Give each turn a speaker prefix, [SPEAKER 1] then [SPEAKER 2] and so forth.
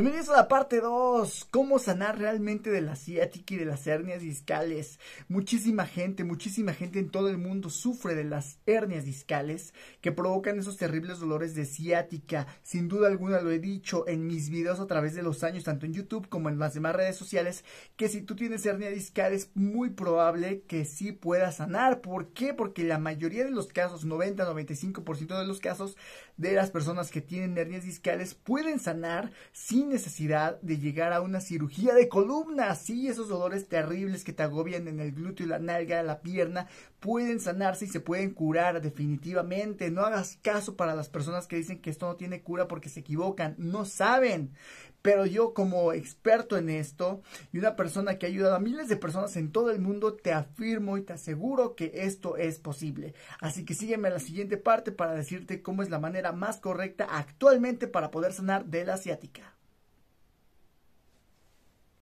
[SPEAKER 1] Bienvenidos a la parte 2, cómo sanar realmente de la ciática y de las hernias discales. Muchísima gente, muchísima gente en todo el mundo sufre de las hernias discales que provocan esos terribles dolores de ciática. Sin duda alguna lo he dicho en mis videos a través de los años, tanto en YouTube como en las demás redes sociales, que si tú tienes hernia discal es muy probable que sí puedas sanar. ¿Por qué? Porque la mayoría de los casos, 90-95% de los casos de las personas que tienen hernias discales pueden sanar sin necesidad de llegar a una cirugía de columna. Sí, esos dolores terribles que te agobian en el glúteo, y la nalga, la pierna, pueden sanarse y se pueden curar definitivamente. No hagas caso para las personas que dicen que esto no tiene cura porque se equivocan, no saben. Pero yo como experto en esto y una persona que ha ayudado a miles de personas en todo el mundo, te afirmo y te aseguro que esto es posible. Así que sígueme a la siguiente parte para decirte cómo es la manera más correcta actualmente para poder sanar de la asiática.